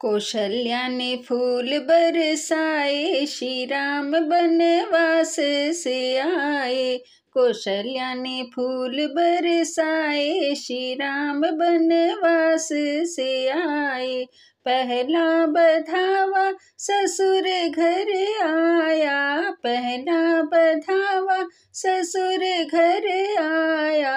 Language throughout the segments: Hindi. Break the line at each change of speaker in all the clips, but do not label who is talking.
कौशल्या ने फूल बरसाए श्री राम बनवास से आए कौशल्या ने फूल बरसाए श्री राम बनवास से आए पहला बधावा ससुर घर आया पहला बधावा ससुर घर आया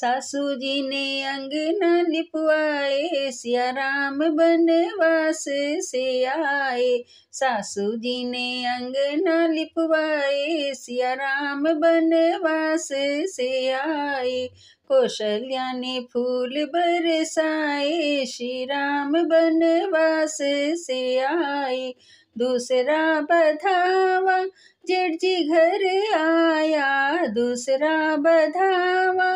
सासू जी ने अंगना लिपवाए सियाराम राम बनवास से आए सासू जी ने अंगना लिपवाए सियाराम राम बनवास से आए कौशल्या ने फूल बरसाए श्री राम बनवास से आए दूसरा बधावा जेठ जी घर आया दूसरा बधावा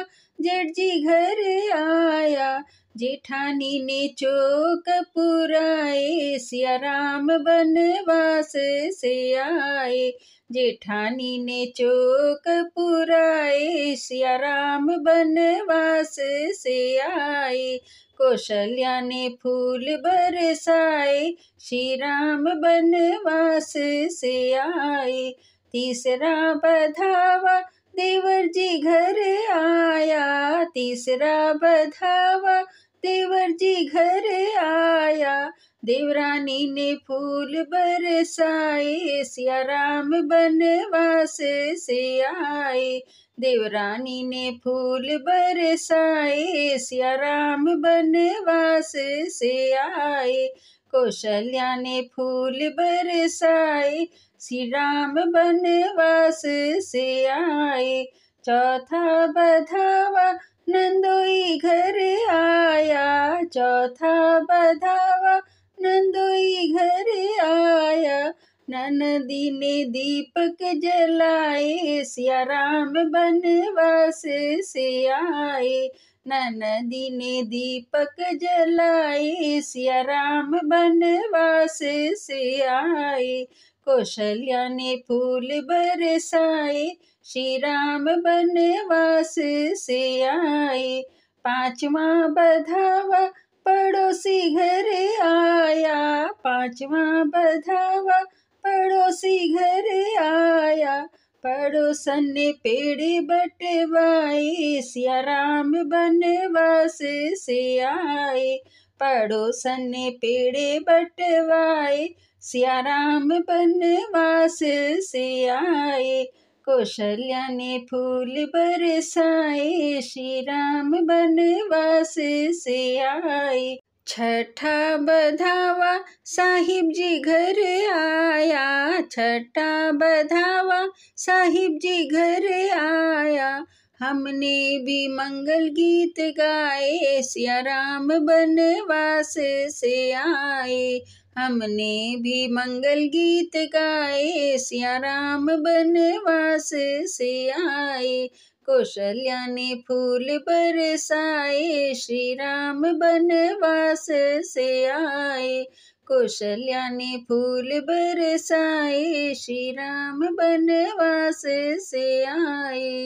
जेठ जी घर आया जेठानी ने चोक पुराए सिया राम बनवास से आए जेठानी ने चोक पुराए सिया राम बनवास से आए कौशल्या ने फूल बरसाए श्री राम बनवास से आए तीसरा बधावा देवर जी घर आया तीसरा बधावा तेवर जी घर आया देवरानी ने फूल बरसाए सिया राम बनवास से आए देवरानी ने फूल बरसाए सिया राम बनवास से आए कौशल्या ने फूल बरसाए श्री राम बनवास से आए चौथा बधावा नंदोई घर चौथा बधावा नंदोई घर आया नन ने दीपक जलाए सिया राम बनवास से आए नन ने दीपक जलाए सिया राम बनवास से आए कौशल्या ने फूल बरसाए श्री राम बनवास से आए पांचवा बधावा पड़ोसी घर आया पांचवा बधावा पड़ोसी घर आया पड़ोसन ने पेड़ बटवाए सिया राम बनवास से आए पड़ोसन ने पेड़ बटवाए सिया राम बनवास से आए ने फूल बरसाए श्री राम बनवास से आए छठा बधावा साहिब जी घर आया छठा बधावा साहिब जी घर आया हमने भी मंगल गीत गाए सिया राम बनवास से आए हमने भी मंगल गीत गाए सिया राम बनवास से आए कौशल्या ने फूल बरसाए श्री राम बनवास से आए कौशल्या ने फूल बरसाए श्री राम बनवास से आए